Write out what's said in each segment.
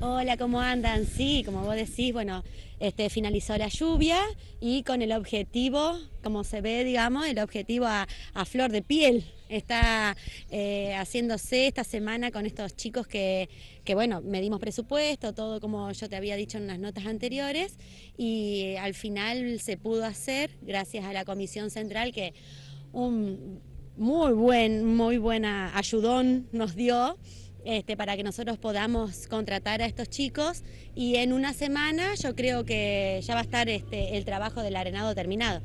Hola, ¿cómo andan? Sí, como vos decís, bueno, este, finalizó la lluvia y con el objetivo, como se ve, digamos, el objetivo a, flor de piel está eh, haciéndose esta semana con estos chicos que, que, bueno, medimos presupuesto, todo como yo te había dicho en las notas anteriores y al final se pudo hacer gracias a la Comisión Central que un muy buen, muy buena ayudón nos dio este, para que nosotros podamos contratar a estos chicos y en una semana yo creo que ya va a estar este, el trabajo del arenado terminado.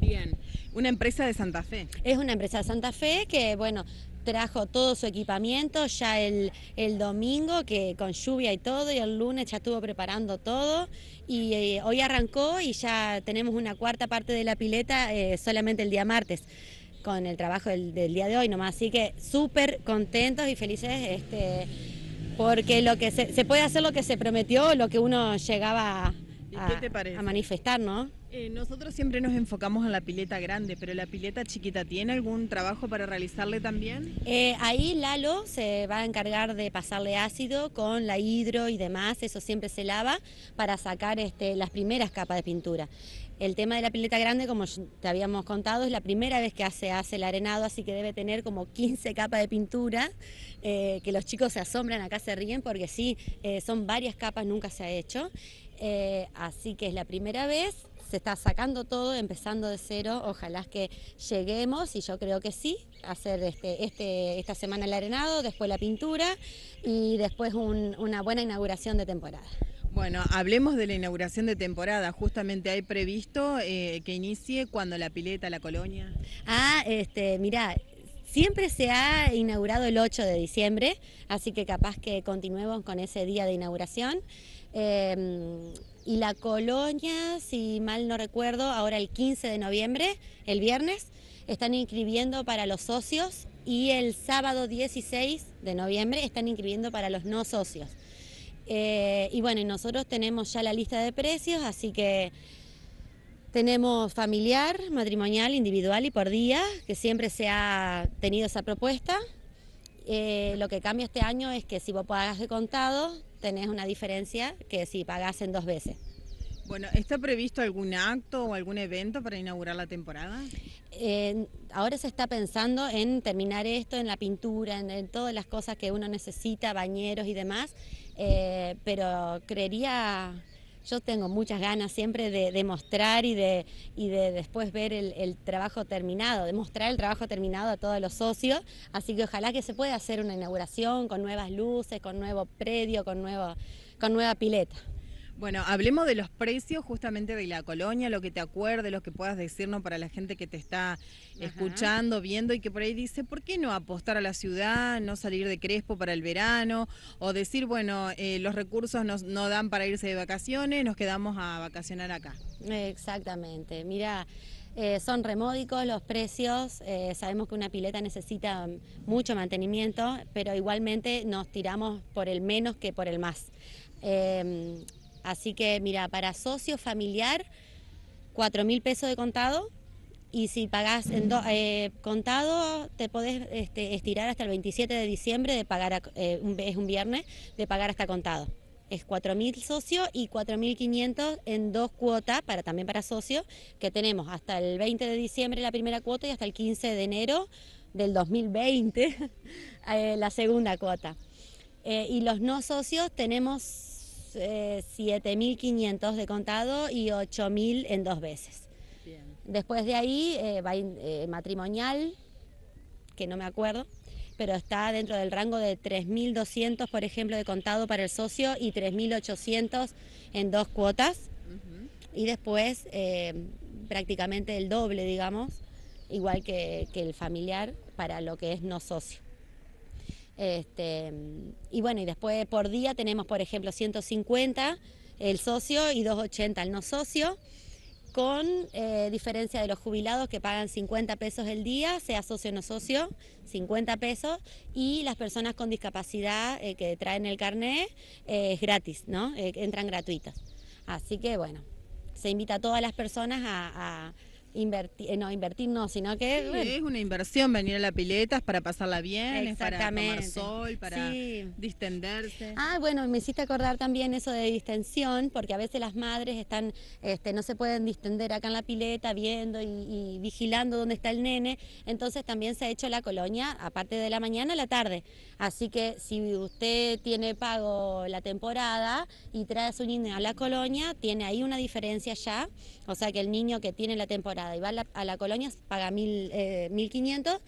Bien, una empresa de Santa Fe. Es una empresa de Santa Fe que, bueno, trajo todo su equipamiento ya el, domingo, que con lluvia y todo, y el lunes ya estuvo preparando todo, y eh, hoy arrancó y ya tenemos una cuarta parte de la pileta eh, solamente el día martes con el trabajo del, día de hoy nomás. Así que súper contentos y felices este, porque lo que se, puede hacer lo que se prometió, lo que uno llegaba a, a manifestar, ¿no? Eh, nosotros siempre nos enfocamos en la pileta grande, pero la pileta chiquita, ¿tiene algún trabajo para realizarle también? Eh, ahí Lalo se va a encargar de pasarle ácido con la hidro y demás, eso siempre se lava para sacar este, las primeras capas de pintura. El tema de la pileta grande, como te habíamos contado, es la primera vez que hace, hace el arenado, así que debe tener como 15 capas de pintura, eh, que los chicos se asombran, acá se ríen, porque sí, son varias capas, nunca se ha hecho. así que es la primera vez se está sacando todo, empezando de cero, ojalá que lleguemos, y yo creo que sí, hacer este, este, esta semana el arenado, después la pintura y después una buena inauguración de temporada. Bueno, hablemos de la inauguración de temporada. Justamente hay previsto eh, que inicie cuando la pileta, la colonia. Ah, este, mirá, Siempre se ha inaugurado el 8 de diciembre, así que capaz que continuemos con ese día de inauguración. Em, y la colonia, si mal no recuerdo, ahora el 15 de noviembre, el viernes, están inscribiendo para los socios y el sábado 16 de noviembre están inscribiendo para los no socios. Eh, y bueno, nosotros tenemos ya la lista de precios, así que tenemos familiar, matrimonial, individual y por día, que siempre se ha tenido esa propuesta. Eh, lo que cambia este año es que si vos pagas de contado, tenés una diferencia que si pagas en dos veces. Bueno, ¿está previsto algún acto o algún evento para inaugurar la temporada? ahora se está pensando en terminar esto, en la pintura, en, todas las cosas que uno necesita, bañeros y demás, eh, pero creería yo tengo muchas ganas siempre de, mostrar y de, y de después ver el, trabajo terminado, de mostrar el trabajo terminado a todos los socios, así que ojalá que se pueda hacer una inauguración con nuevas luces, con nuevo predio, con, con nueva pileta. Bueno, hablemos de los precios justamente de la colonia, lo que te acuerde, lo que puedas decirnos para la gente que te está escuchando, viendo y que por ahí dice, ¿por qué no apostar a la ciudad, no salir de Crespo para el verano? O decir, bueno, eh, los recursos no dan para irse de vacaciones, nos quedamos a vacacionar acá. Exactamente, mira. Eh, son remódicos los precios, eh, sabemos que una pileta necesita mucho mantenimiento, pero igualmente nos tiramos por el menos que por el más. Em, Así que mira, para socio familiar, 4 mil pesos de contado y si pagás en dos eh, contado te podés este, estirar hasta el 27 de diciembre de pagar, eh, un, es un viernes, de pagar hasta contado. Es 4.000 socio y 4.500 en dos cuotas, para, también para socios que tenemos hasta el 20 de diciembre la primera cuota y hasta el 15 de enero del 2020 eh, la segunda cuota. y los no socios tenemos 7.500 eh, de contado y 8.000 en dos veces. Después de ahí eh, va eh, matrimonial, que no me acuerdo, pero está dentro del rango de 3.200, por ejemplo, de contado para el socio y 3.800 en dos cuotas. Y después prácticamente el doble, digamos, igual que el familiar para lo que es no socio. Este, y bueno, y después por día tenemos, por ejemplo, 150 el socio y 280 el no socio, con eh, diferencia de los jubilados que pagan 50 pesos el día, sea socio o no socio, 50 pesos, y las personas con discapacidad eh, que traen el carnet eh, es gratis, ¿no? entran gratuitas. Así que bueno, se invita a todas las personas a invertir, eh, no invertir no, sino que es una inversión venir a la pileta, para pasarla bien, para tomar sol, para distenderse. Ah, bueno, me hiciste acordar también eso de distensión, porque a veces las madres están, este, no se pueden distender acá en la pileta viendo y, y vigilando dónde está el nene, entonces también se ha hecho la colonia, aparte de la mañana, a la tarde. Así que si usted tiene pago la temporada y trae a su niño a la colonia, tiene ahí una diferencia ya, o sea que el niño que tiene la temporada y va a la, colonia, paga mil, 1.500 eh,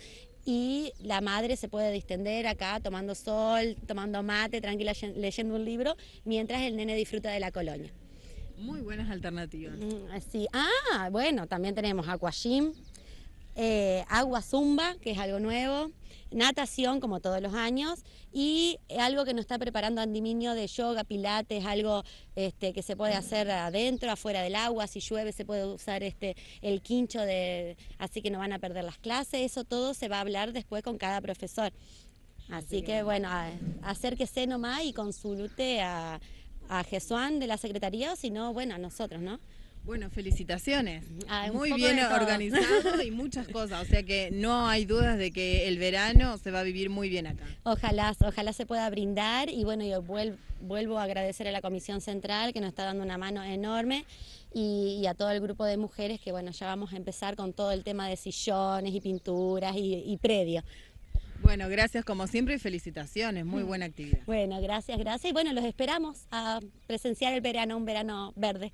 y la madre se puede distender acá tomando sol, tomando mate, tranquila, leyendo un libro, mientras el nene disfruta de la colonia. Muy buenas alternativas. Mm, sí, ah, bueno, también tenemos Aquajim, eh, agua zumba, que es algo nuevo, natación, como todos los años, y algo que nos está preparando Andiminio de yoga, pilates, algo este, que se puede hacer adentro, afuera del agua, si llueve se puede usar este, el quincho, de, así que no van a perder las clases, eso todo se va a hablar después con cada profesor. Así que bueno, acérquese nomás y consulte a, a Jesuán de la Secretaría, o si no, bueno, a nosotros, ¿no? Bueno, felicitaciones. Ah, muy bien organizado y muchas cosas. O sea que no hay dudas de que el verano se va a vivir muy bien acá. Ojalá, ojalá se pueda brindar. Y bueno, yo vuelvo a agradecer a la Comisión Central que nos está dando una mano enorme y, a todo el grupo de mujeres que bueno, ya vamos a empezar con todo el tema de sillones y pinturas y, y predio. Bueno, gracias como siempre y felicitaciones, muy mm. buena actividad. Bueno, gracias, gracias y bueno, los esperamos a presenciar el verano, un verano verde.